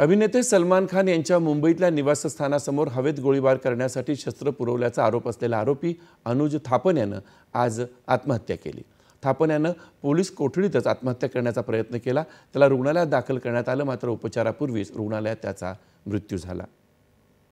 अभिनेते सलमान खान यांच्या मुंबईतल्या निवासस्थानासमोर हवेत गोळीबार करण्यासाठी शस्त्र पुरवल्याचा आरोप असलेला आरोपी अनुज थापन यानं आज आत्महत्या केली थापन यानं पोलीस कोठडीतच आत्महत्या करण्याचा प्रयत्न केला त्याला रुग्णालयात दाखल करण्यात आलं मात्र उपचारापूर्वीच रुग्णालयात त्याचा मृत्यू झाला